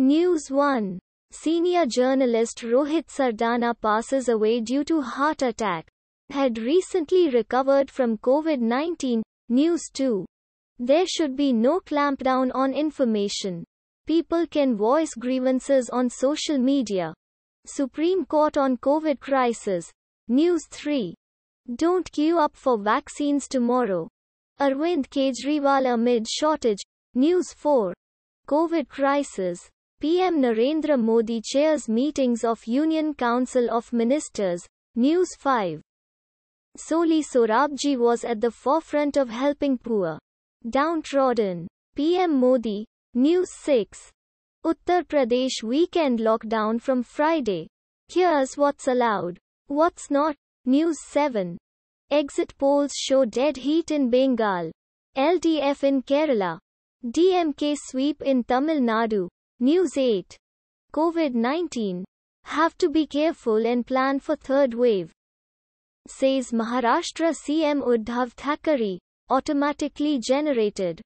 News 1. Senior journalist Rohit Sardana passes away due to heart attack. Had recently recovered from COVID-19. News 2. There should be no clampdown on information. People can voice grievances on social media. Supreme Court on COVID crisis. News 3. Don't queue up for vaccines tomorrow. Arvind Kejriwal amid shortage. News 4. COVID crisis. PM Narendra Modi chairs meetings of Union Council of Ministers, News 5. Soli Sorabji was at the forefront of helping poor, downtrodden. PM Modi, News 6. Uttar Pradesh weekend lockdown from Friday. Here's what's allowed, what's not. News 7. Exit polls show dead heat in Bengal. LDF in Kerala. DMK sweep in Tamil Nadu. News 8. COVID-19. Have to be careful and plan for third wave. Says Maharashtra CM Uddhav Thackeray. Automatically generated.